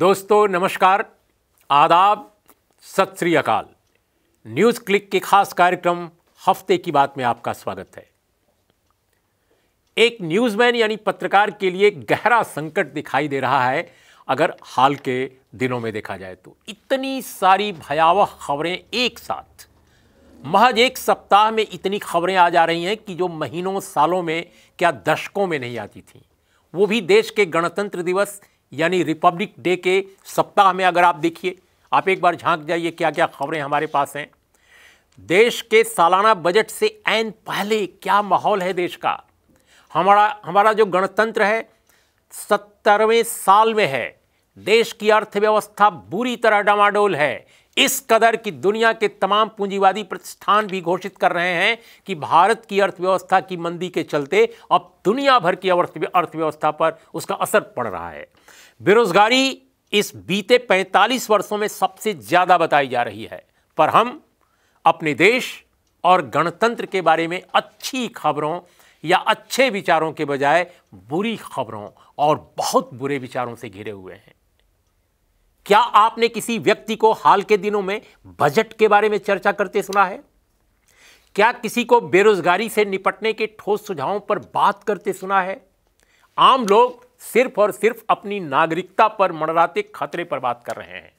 दोस्तों नमस्कार आदाब सत श्री अकाल न्यूज़ क्लिक के खास कार्यक्रम हफ्ते की बात में आपका स्वागत है एक न्यूज़मैन यानी पत्रकार के लिए गहरा संकट दिखाई दे रहा है अगर हाल के दिनों में देखा जाए तो इतनी सारी भयावह खबरें एक साथ महज एक सप्ताह में इतनी खबरें आ जा रही हैं कि जो महीनों सालों में क्या दशकों में नहीं आती थी वो भी देश के गणतंत्र दिवस यानी रिपब्लिक डे के सप्ताह में अगर आप देखिए आप एक बार झांक जाइए क्या क्या खबरें हमारे पास हैं देश के सालाना बजट से एन पहले क्या माहौल है देश का हमारा हमारा जो गणतंत्र है सत्तरवें साल में है देश की अर्थव्यवस्था बुरी तरह डमाडोल है इस कदर की दुनिया के तमाम पूंजीवादी प्रतिष्ठान भी घोषित कर रहे हैं कि भारत की अर्थव्यवस्था की मंदी के चलते अब दुनिया भर की अर्थव्यवस्था पर उसका असर पड़ रहा है बेरोजगारी इस बीते 45 वर्षों में सबसे ज़्यादा बताई जा रही है पर हम अपने देश और गणतंत्र के बारे में अच्छी खबरों या अच्छे विचारों के बजाय बुरी खबरों और बहुत बुरे विचारों से घिरे हुए हैं क्या आपने किसी व्यक्ति को हाल के दिनों में बजट के बारे में चर्चा करते सुना है क्या किसी को बेरोजगारी से निपटने के ठोस सुझावों पर बात करते सुना है आम लोग सिर्फ और सिर्फ अपनी नागरिकता पर मंडराते खतरे पर बात कर रहे हैं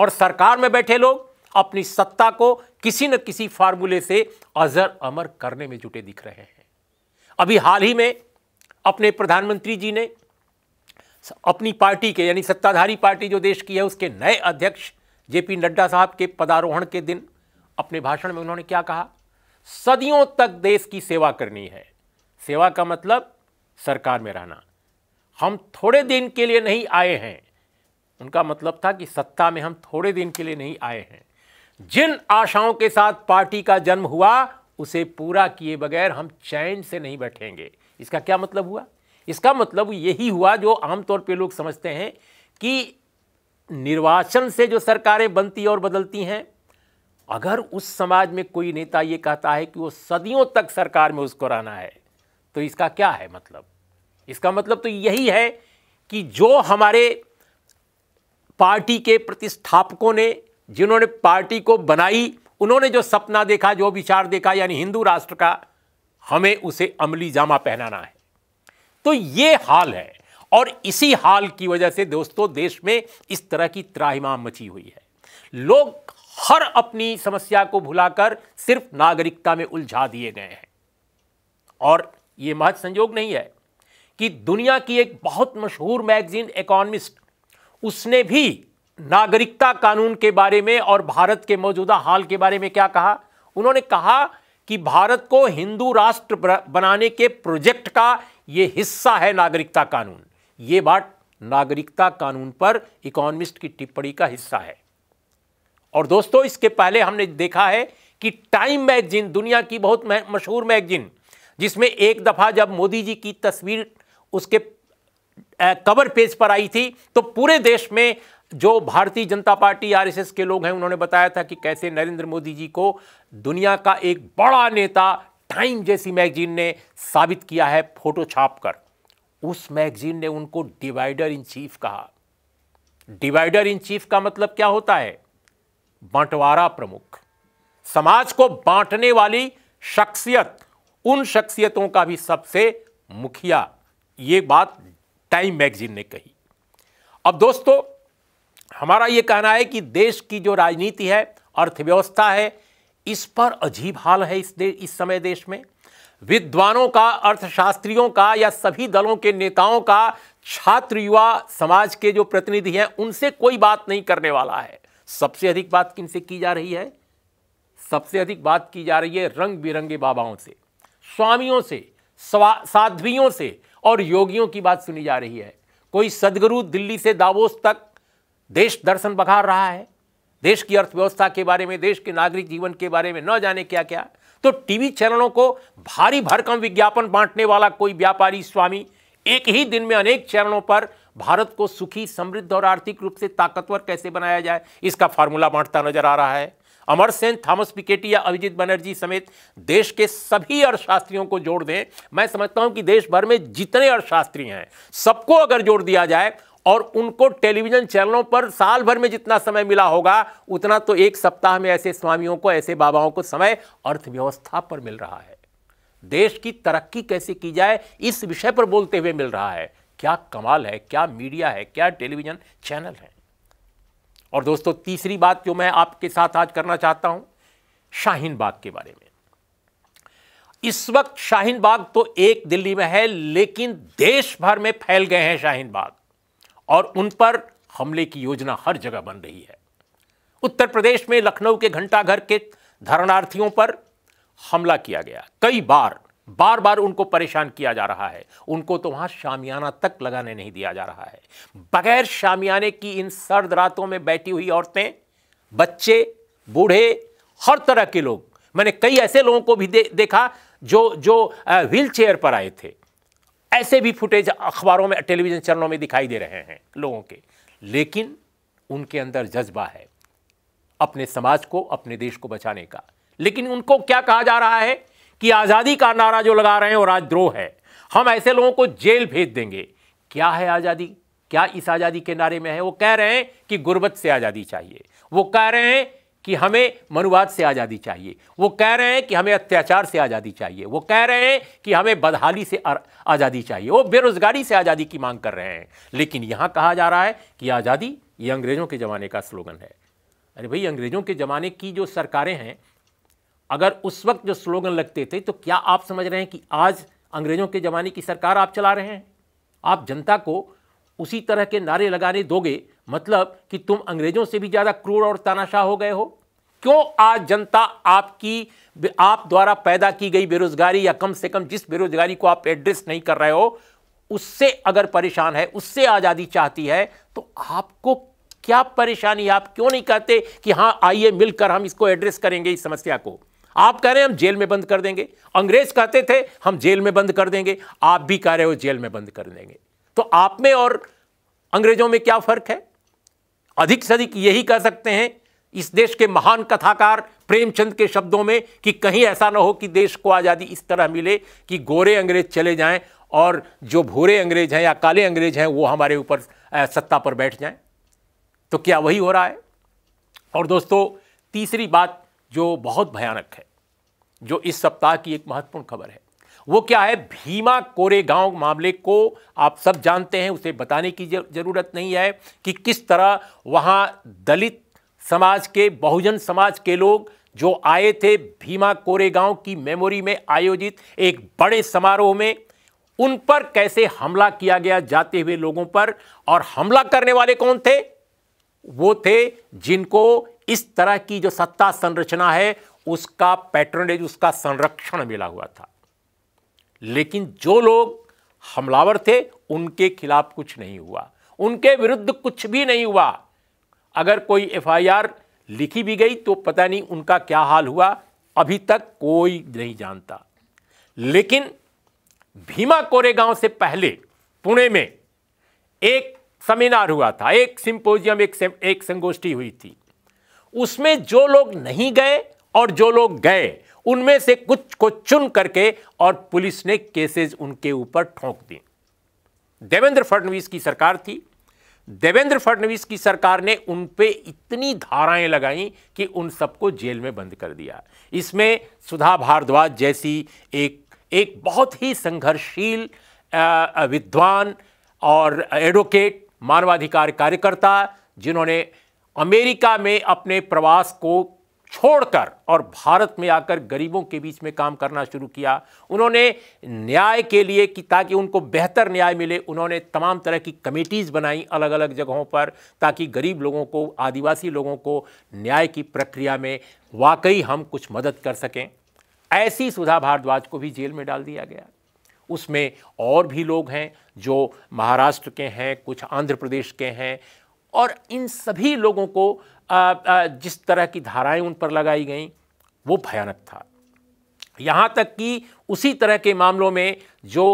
और सरकार में बैठे लोग अपनी सत्ता को किसी न किसी फार्मूले से अजर अमर करने में जुटे दिख रहे हैं अभी हाल ही में अपने प्रधानमंत्री जी ने अपनी पार्टी के यानी सत्ताधारी पार्टी जो देश की है उसके नए अध्यक्ष जेपी नड्डा साहब के पदारोहण के दिन अपने भाषण में उन्होंने क्या कहा सदियों तक देश की सेवा करनी है सेवा का मतलब सरकार में रहना हम थोड़े दिन के लिए नहीं आए हैं उनका मतलब था कि सत्ता में हम थोड़े दिन के लिए नहीं आए हैं जिन आशाओं के साथ पार्टी का जन्म हुआ उसे पूरा किए बगैर हम चैन से नहीं बैठेंगे इसका क्या मतलब हुआ इसका मतलब यही हुआ जो आमतौर पे लोग समझते हैं कि निर्वाचन से जो सरकारें बनती और बदलती हैं अगर उस समाज में कोई नेता ये कहता है कि वो सदियों तक सरकार में उसको रहना है तो इसका क्या है मतलब इसका मतलब तो यही है कि जो हमारे पार्टी के प्रतिष्ठापकों ने जिन्होंने पार्टी को बनाई उन्होंने जो सपना देखा जो विचार देखा यानी हिंदू राष्ट्र का हमें उसे अमली जामा पहनाना है तो ये हाल है और इसी हाल की वजह से दोस्तों देश में इस तरह की त्राहिमा मची हुई है लोग हर अपनी समस्या को भुलाकर सिर्फ नागरिकता में उलझा दिए गए हैं और ये महज संयोग नहीं है कि दुनिया की एक बहुत मशहूर मैगजीन इकोनमिस्ट उसने भी नागरिकता कानून के बारे में और भारत के मौजूदा हाल के बारे में क्या कहा उन्होंने कहा कि भारत को हिंदू राष्ट्र बनाने के प्रोजेक्ट का यह हिस्सा है नागरिकता कानून ये बात नागरिकता कानून पर इकोनॉमिस्ट की टिप्पणी का हिस्सा है और दोस्तों इसके पहले हमने देखा है कि टाइम मैगजीन दुनिया की बहुत मशहूर मैगजीन जिसमें एक दफ़ा जब मोदी जी की तस्वीर उसके कवर पेज पर आई थी तो पूरे देश में जो भारतीय जनता पार्टी आरएसएस के लोग हैं उन्होंने बताया था कि कैसे नरेंद्र मोदी जी को दुनिया का एक बड़ा नेता टाइम जैसी मैगजीन ने साबित किया है फोटो छाप कर उस मैगजीन ने उनको डिवाइडर इन चीफ कहा डिवाइडर इन चीफ का मतलब क्या होता है बंटवारा प्रमुख समाज को बांटने वाली शख्सियत उन शख्सियतों का भी सबसे मुखिया ये बात टाइम मैगजीन ने कही अब दोस्तों हमारा ये कहना है कि देश की जो राजनीति है अर्थव्यवस्था है इस पर अजीब हाल है इस इस समय देश में विद्वानों का अर्थशास्त्रियों का या सभी दलों के नेताओं का छात्र युवा समाज के जो प्रतिनिधि हैं उनसे कोई बात नहीं करने वाला है सबसे अधिक बात किनसे की जा रही है सबसे अधिक बात की जा रही है रंग बिरंगे बाबाओं से स्वामियों से साध्वियों से और योगियों की बात सुनी जा रही है कोई सदगुरु दिल्ली से दावोस तक देश दर्शन बघार रहा है देश की अर्थव्यवस्था के बारे में देश के नागरिक जीवन के बारे में न जाने क्या क्या तो टीवी चैनलों को भारी भरकम विज्ञापन बांटने वाला कोई व्यापारी स्वामी एक ही दिन में अनेक चैनलों पर भारत को सुखी समृद्ध और आर्थिक रूप से ताकतवर कैसे बनाया जाए इसका फार्मूला बांटता नजर आ रहा है अमर सेन थॉमस पिकेटी या अभिजीत बनर्जी समेत देश के सभी अर्थशास्त्रियों को जोड़ दें मैं समझता हूं कि देश भर में जितने अर्थशास्त्री हैं सबको अगर जोड़ दिया जाए और उनको टेलीविजन चैनलों पर साल भर में जितना समय मिला होगा उतना तो एक सप्ताह में ऐसे स्वामियों को ऐसे बाबाओं को समय अर्थव्यवस्था पर मिल रहा है देश की तरक्की कैसे की जाए इस विषय पर बोलते हुए मिल रहा है क्या कमाल है क्या मीडिया है क्या टेलीविजन चैनल है और दोस्तों तीसरी बात जो मैं आपके साथ आज करना चाहता हूं शाहीन बाग के बारे में इस वक्त शाहीन बाग तो एक दिल्ली में है लेकिन देश भर में फैल गए हैं शाहीन बाग और उन पर हमले की योजना हर जगह बन रही है उत्तर प्रदेश में लखनऊ के घंटाघर के धरणार्थियों पर हमला किया गया कई बार बार बार उनको परेशान किया जा रहा है उनको तो वहां शामियाना तक लगाने नहीं दिया जा रहा है बगैर शामियाने की इन सर्द रातों में बैठी हुई औरतें बच्चे बूढ़े हर तरह के लोग मैंने कई ऐसे लोगों को भी दे, देखा जो जो व्हील चेयर पर आए थे ऐसे भी फुटेज अखबारों में टेलीविज़न चैनलों में दिखाई दे रहे हैं लोगों के लेकिन उनके अंदर जज्बा है अपने समाज को अपने देश को बचाने का लेकिन उनको क्या कहा जा रहा है कि आज़ादी का नारा जो लगा रहे हैं वो राजद्रोह है हम ऐसे लोगों को जेल भेज देंगे क्या है आज़ादी क्या इस आज़ादी के नारे में है वो कह रहे हैं कि गुर्बत से आज़ादी चाहिए वो कह रहे हैं कि हमें मनुवाद से आज़ादी चाहिए वो कह रहे हैं कि हमें अत्याचार से आज़ादी चाहिए वो कह रहे हैं कि हमें बदहाली से आज़ादी चाहिए वो बेरोज़गारी से आज़ादी की मांग कर रहे हैं लेकिन यहाँ कहा जा रहा है कि आज़ादी ये अंग्रेज़ों के ज़माने का स्लोगन है अरे भाई अंग्रेज़ों के ज़माने की जो सरकारें हैं अगर उस वक्त जो स्लोगन लगते थे तो क्या आप समझ रहे हैं कि आज अंग्रेज़ों के ज़माने की सरकार आप चला रहे हैं आप जनता को उसी तरह के नारे लगाने दोगे मतलब कि तुम अंग्रेजों से भी ज़्यादा क्रूर और तानाशाह हो गए हो क्यों आज जनता आपकी आप द्वारा पैदा की गई बेरोजगारी या कम से कम जिस बेरोजगारी को आप एड्रेस नहीं कर रहे हो उससे अगर परेशान है उससे आज़ादी चाहती है तो आपको क्या परेशानी आप क्यों नहीं कहते कि हाँ आइए मिलकर हम इसको एड्रेस करेंगे इस समस्या को आप कह रहे हैं हम जेल में बंद कर देंगे अंग्रेज कहते थे हम जेल में बंद कर देंगे आप भी कह रहे हो जेल में बंद कर देंगे तो आप में और अंग्रेजों में क्या फर्क है अधिक से अधिक यही कह सकते हैं इस देश के महान कथाकार प्रेमचंद के शब्दों में कि कहीं ऐसा ना हो कि देश को आज़ादी इस तरह मिले कि गोरे अंग्रेज चले जाएं और जो भूरे अंग्रेज हैं या काले अंग्रेज हैं वो हमारे ऊपर सत्ता पर बैठ जाएं तो क्या वही हो रहा है और दोस्तों तीसरी बात जो बहुत भयानक है जो इस सप्ताह की एक महत्वपूर्ण खबर है वो क्या है भीमा कोरेगांव मामले को आप सब जानते हैं उसे बताने की ज़रूरत नहीं है कि किस तरह वहाँ दलित समाज के बहुजन समाज के लोग जो आए थे भीमा कोरेगांव की मेमोरी में आयोजित एक बड़े समारोह में उन पर कैसे हमला किया गया जाते हुए लोगों पर और हमला करने वाले कौन थे वो थे जिनको इस तरह की जो सत्ता संरचना है उसका पैटर्नेज उसका संरक्षण मिला हुआ था लेकिन जो लोग हमलावर थे उनके खिलाफ कुछ नहीं हुआ उनके विरुद्ध कुछ भी नहीं हुआ अगर कोई एफआईआर लिखी भी गई तो पता नहीं उनका क्या हाल हुआ अभी तक कोई नहीं जानता लेकिन भीमा कोरेगांव से पहले पुणे में एक सेमिनार हुआ था एक सिंपोजियम एक एक संगोष्ठी हुई थी उसमें जो लोग नहीं गए और जो लोग गए उनमें से कुछ को चुन करके और पुलिस ने केसेस उनके ऊपर ठोंक दी देवेंद्र फडणवीस की सरकार थी देवेंद्र फडणवीस की सरकार ने उन पे इतनी धाराएं लगाई कि उन सबको जेल में बंद कर दिया इसमें सुधा भारद्वाज जैसी एक एक बहुत ही संघर्षशील विद्वान और एडवोकेट मानवाधिकार कार्यकर्ता जिन्होंने अमेरिका में अपने प्रवास को छोड़कर और भारत में आकर गरीबों के बीच में काम करना शुरू किया उन्होंने न्याय के लिए कि ताकि उनको बेहतर न्याय मिले उन्होंने तमाम तरह की कमेटीज़ बनाई अलग अलग जगहों पर ताकि गरीब लोगों को आदिवासी लोगों को न्याय की प्रक्रिया में वाकई हम कुछ मदद कर सकें ऐसी सुधा भारद्वाज को भी जेल में डाल दिया गया उसमें और भी लोग हैं जो महाराष्ट्र के हैं कुछ आंध्र प्रदेश के हैं और इन सभी लोगों को जिस तरह की धाराएं उन पर लगाई गई वो भयानक था यहाँ तक कि उसी तरह के मामलों में जो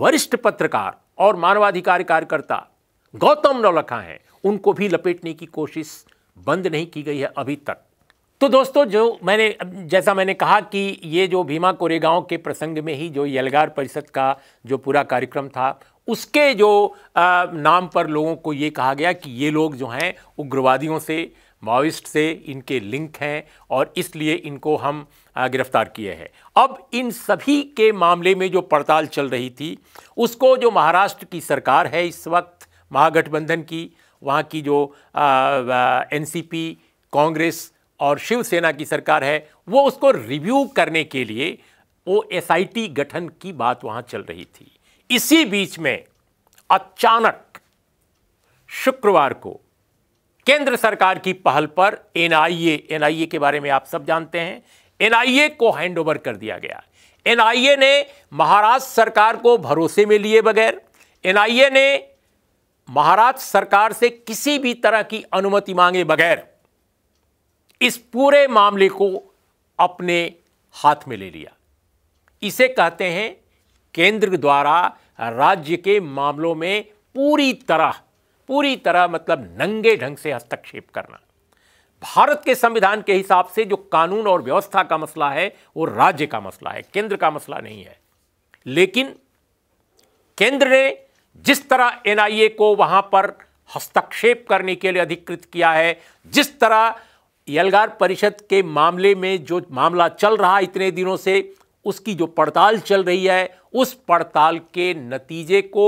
वरिष्ठ पत्रकार और मानवाधिकार कार्यकर्ता गौतम नौलखा हैं उनको भी लपेटने की कोशिश बंद नहीं की गई है अभी तक तो दोस्तों जो मैंने जैसा मैंने कहा कि ये जो भीमा कोरेगांव के प्रसंग में ही जो यलगार परिषद का जो पूरा कार्यक्रम था उसके जो नाम पर लोगों को ये कहा गया कि ये लोग जो हैं उग्रवादियों से माओइस्ट से इनके लिंक हैं और इसलिए इनको हम गिरफ्तार किए हैं अब इन सभी के मामले में जो पड़ताल चल रही थी उसको जो महाराष्ट्र की सरकार है इस वक्त महागठबंधन की वहाँ की जो एन कांग्रेस और शिवसेना की सरकार है वो उसको रिव्यू करने के लिए वो एसआईटी गठन की बात वहाँ चल रही थी इसी बीच में अचानक शुक्रवार को केंद्र सरकार की पहल पर एनआईए एनआईए के बारे में आप सब जानते हैं एनआईए को हैंडओवर कर दिया गया एनआईए ने महाराष्ट्र सरकार को भरोसे में लिए बगैर एनआईए ने महाराष्ट्र सरकार से किसी भी तरह की अनुमति मांगे बगैर इस पूरे मामले को अपने हाथ में ले लिया इसे कहते हैं केंद्र द्वारा राज्य के मामलों में पूरी तरह पूरी तरह मतलब नंगे ढंग से हस्तक्षेप करना भारत के संविधान के हिसाब से जो कानून और व्यवस्था का मसला है वो राज्य का मसला है केंद्र का मसला नहीं है लेकिन केंद्र ने जिस तरह एनआईए को वहां पर हस्तक्षेप करने के लिए अधिकृत किया है जिस तरह यलगार परिषद के मामले में जो मामला चल रहा इतने दिनों से उसकी जो पड़ताल चल रही है उस पड़ताल के नतीजे को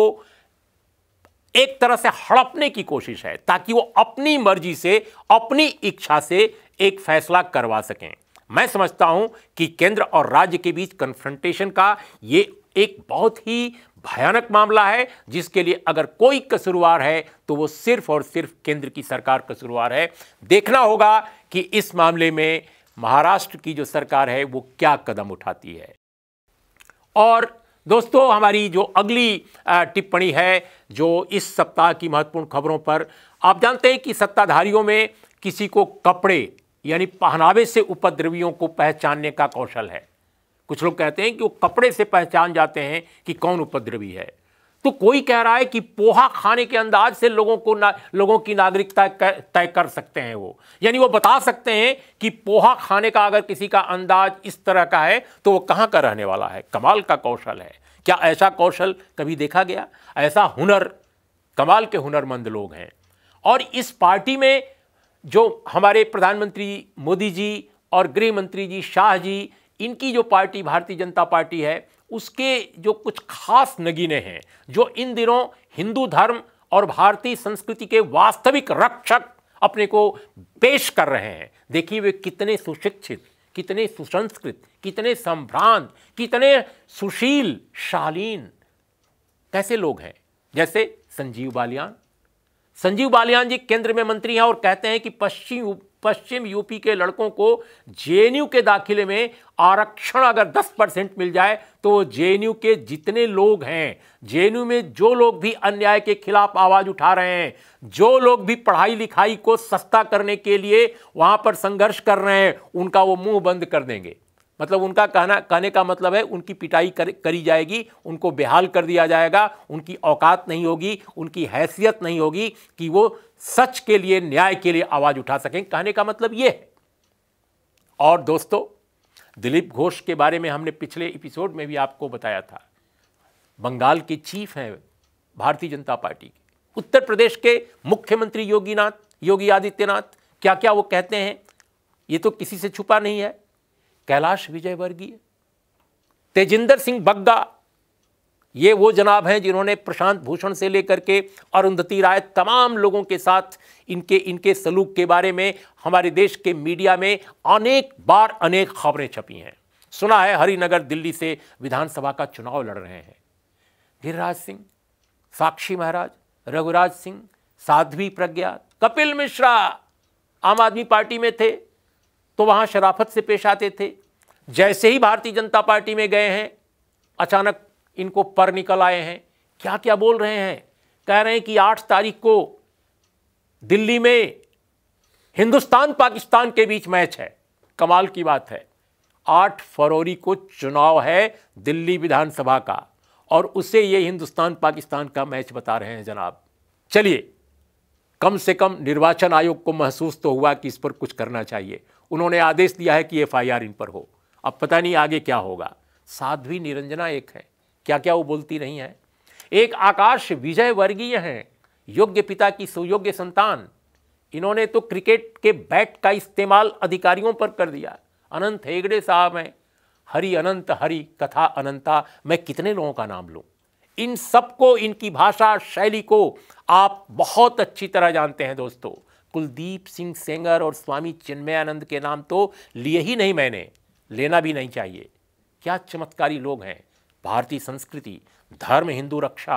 एक तरह से हड़पने की कोशिश है ताकि वो अपनी मर्जी से अपनी इच्छा से एक फैसला करवा सकें मैं समझता हूं कि केंद्र और राज्य के बीच कन्फ्रंटेशन का ये एक बहुत ही भयानक मामला है जिसके लिए अगर कोई कसूरवार है तो वो सिर्फ और सिर्फ केंद्र की सरकार कसूरवार है देखना होगा कि इस मामले में महाराष्ट्र की जो सरकार है वो क्या कदम उठाती है और दोस्तों हमारी जो अगली टिप्पणी है जो इस सप्ताह की महत्वपूर्ण खबरों पर आप जानते हैं कि सत्ताधारियों में किसी को कपड़े यानी पहनावे से उपद्रवियों को पहचानने का कौशल है कुछ लोग कहते हैं कि वो कपड़े से पहचान जाते हैं कि कौन उपद्रवी है तो कोई कह रहा है कि पोहा खाने के अंदाज से लोगों को ना, लोगों की नागरिकता तय कर सकते हैं वो यानी वो बता सकते हैं कि पोहा खाने का अगर किसी का अंदाज इस तरह का है तो वो कहाँ का रहने वाला है कमाल का कौशल है क्या ऐसा कौशल कभी देखा गया ऐसा हुनर कमाल के हुनरमंद लोग हैं और इस पार्टी में जो हमारे प्रधानमंत्री मोदी जी और गृह मंत्री जी शाह जी इनकी जो पार्टी भारतीय जनता पार्टी है उसके जो कुछ खास नगीने हैं जो इन दिनों हिंदू धर्म और भारतीय संस्कृति के वास्तविक रक्षक अपने को पेश कर रहे हैं देखिए वे कितने सुशिक्षित कितने सुसंस्कृत कितने संभ्रांत कितने सुशील शालीन कैसे लोग हैं जैसे संजीव बालियान संजीव बालियान जी केंद्र में मंत्री हैं और कहते हैं कि पश्चिम पश्चिम यूपी के लड़कों को जे के दाखिले में आरक्षण अगर 10 परसेंट मिल जाए तो जे के जितने लोग हैं जे में जो लोग भी अन्याय के खिलाफ आवाज उठा रहे हैं जो लोग भी पढ़ाई लिखाई को सस्ता करने के लिए वहां पर संघर्ष कर रहे हैं उनका वो मुंह बंद कर देंगे मतलब उनका कहना कहने का मतलब है उनकी पिटाई कर, करी जाएगी उनको बेहाल कर दिया जाएगा उनकी औकात नहीं होगी उनकी हैसियत नहीं होगी कि वो सच के लिए न्याय के लिए आवाज़ उठा सकें कहने का मतलब ये है और दोस्तों दिलीप घोष के बारे में हमने पिछले एपिसोड में भी आपको बताया था बंगाल के चीफ हैं भारतीय जनता पार्टी के उत्तर प्रदेश के मुख्यमंत्री योगीनाथ योगी आदित्यनाथ क्या क्या वो कहते हैं ये तो किसी से छुपा नहीं है कैलाश विजयवर्गीय तेजिंदर सिंह बग्गा ये वो जनाब हैं जिन्होंने प्रशांत भूषण से लेकर के अरुंधति राय तमाम लोगों के साथ इनके इनके सलूक के बारे में हमारे देश के मीडिया में अनेक बार अनेक खबरें छपी हैं सुना है हरिनगर दिल्ली से विधानसभा का चुनाव लड़ रहे हैं गिरिराज सिंह साक्षी महाराज रघुराज सिंह साध्वी प्रज्ञा कपिल मिश्रा आम आदमी पार्टी में थे तो वहां शराफत से पेश आते थे जैसे ही भारतीय जनता पार्टी में गए हैं अचानक इनको पर निकल आए हैं क्या क्या बोल रहे हैं कह रहे हैं कि आठ तारीख को दिल्ली में हिंदुस्तान पाकिस्तान के बीच मैच है कमाल की बात है आठ फरवरी को चुनाव है दिल्ली विधानसभा का और उसे ये हिंदुस्तान पाकिस्तान का मैच बता रहे हैं जनाब चलिए कम से कम निर्वाचन आयोग को महसूस तो हुआ कि इस पर कुछ करना चाहिए उन्होंने आदेश दिया है कि एफ इन पर हो अब पता नहीं आगे क्या होगा साध्वी निरंजना एक है क्या क्या वो बोलती नहीं है एक आकाश विजय वर्गीय हैं योग्य पिता की सुयोग्य संतान इन्होंने तो क्रिकेट के बैट का इस्तेमाल अधिकारियों पर कर दिया अनंत हेगड़े साहब हैं हरि अनंत हरि कथा अनंता मैं कितने लोगों का नाम लूँ इन सबको इनकी भाषा शैली को आप बहुत अच्छी तरह जानते हैं दोस्तों कुलदीप सिंह सेंगर और स्वामी चिन्मयानंद के नाम तो लिए ही नहीं मैंने लेना भी नहीं चाहिए क्या चमत्कारी लोग हैं भारतीय संस्कृति धर्म हिंदू रक्षा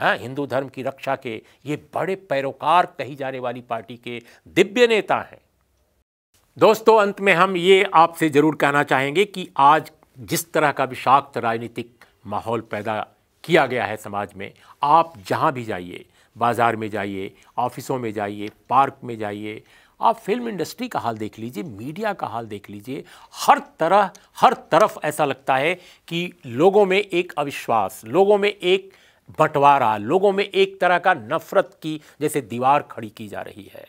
हाँ हिंदू धर्म की रक्षा के ये बड़े पैरोकार कही जाने वाली पार्टी के दिव्य नेता हैं दोस्तों अंत में हम ये आपसे ज़रूर कहना चाहेंगे कि आज जिस तरह का विषाक्त राजनीतिक माहौल पैदा किया गया है समाज में आप जहाँ भी जाइए बाज़ार में जाइए ऑफिसों में जाइए पार्क में जाइए आप फिल्म इंडस्ट्री का हाल देख लीजिए मीडिया का हाल देख लीजिए हर तरह हर तरफ ऐसा लगता है कि लोगों में एक अविश्वास लोगों में एक बंटवारा लोगों में एक तरह का नफरत की जैसे दीवार खड़ी की जा रही है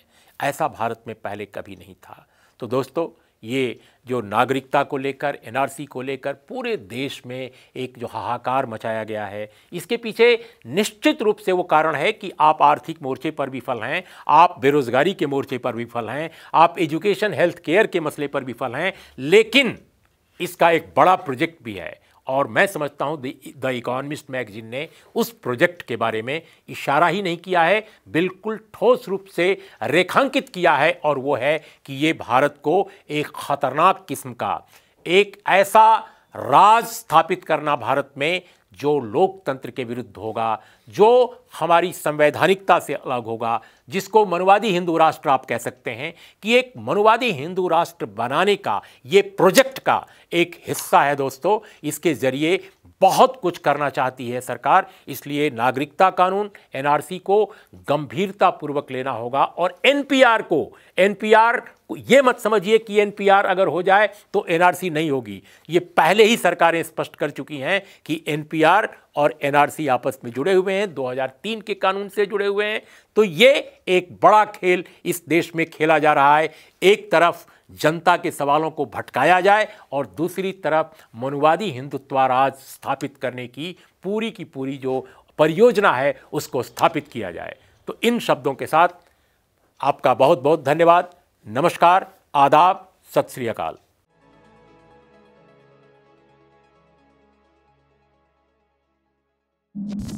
ऐसा भारत में पहले कभी नहीं था तो दोस्तों ये जो नागरिकता को लेकर एनआरसी को लेकर पूरे देश में एक जो हाहाकार मचाया गया है इसके पीछे निश्चित रूप से वो कारण है कि आप आर्थिक मोर्चे पर विफल हैं आप बेरोज़गारी के मोर्चे पर विफल हैं आप एजुकेशन हेल्थ केयर के मसले पर विफल हैं लेकिन इसका एक बड़ा प्रोजेक्ट भी है और मैं समझता हूँ द इकोनॉमिस्ट मैगजीन ने उस प्रोजेक्ट के बारे में इशारा ही नहीं किया है बिल्कुल ठोस रूप से रेखांकित किया है और वो है कि ये भारत को एक ख़तरनाक किस्म का एक ऐसा राज स्थापित करना भारत में जो लोकतंत्र के विरुद्ध होगा जो हमारी संवैधानिकता से अलग होगा जिसको मनुवादी हिंदू राष्ट्र आप कह सकते हैं कि एक मनुवादी हिंदू राष्ट्र बनाने का ये प्रोजेक्ट का एक हिस्सा है दोस्तों इसके ज़रिए बहुत कुछ करना चाहती है सरकार इसलिए नागरिकता कानून एनआरसी को गंभीरतापूर्वक लेना होगा और एनपीआर को एनपीआर ये मत समझिए कि एनपीआर अगर हो जाए तो एनआरसी नहीं होगी ये पहले ही सरकारें स्पष्ट कर चुकी हैं कि एनपीआर और एनआरसी आपस में जुड़े हुए हैं 2003 के कानून से जुड़े हुए हैं तो ये एक बड़ा खेल इस देश में खेला जा रहा है एक तरफ जनता के सवालों को भटकाया जाए और दूसरी तरफ मनुवादी हिंदुत्व राज स्थापित करने की पूरी की पूरी जो परियोजना है उसको स्थापित किया जाए तो इन शब्दों के साथ आपका बहुत बहुत धन्यवाद नमस्कार आदाब सत श्री अकाल you